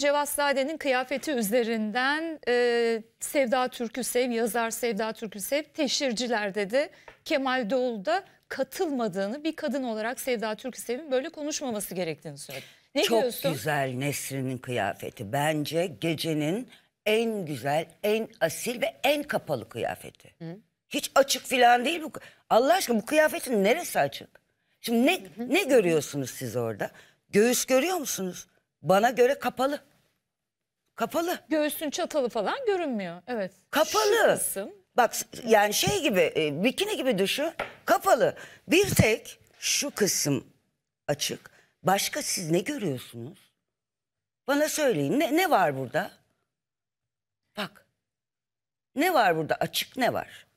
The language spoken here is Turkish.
Cevazade'nin kıyafeti üzerinden e, Sevda Türküsev, yazar Sevda Türküsev teşhirciler dedi. Kemal Doğulu da katılmadığını bir kadın olarak Sevda Türküsev'in böyle konuşmaması gerektiğini söyledi. Ne Çok diyorsun? güzel Nesrin'in kıyafeti. Bence gecenin en güzel, en asil ve en kapalı kıyafeti. Hı? Hiç açık falan değil bu. Allah aşkına bu kıyafetin neresi açık? Şimdi ne, hı hı. ne görüyorsunuz siz orada? Göğüs görüyor musunuz? Bana göre kapalı. Kapalı. Göğsün çatalı falan görünmüyor. Evet. Kapalı. Şu Bak yani şey gibi e, bikini gibi düşün. Kapalı. Bir tek şu kısım açık. Başka siz ne görüyorsunuz? Bana söyleyin ne, ne var burada? Bak. Ne var burada? Açık ne var?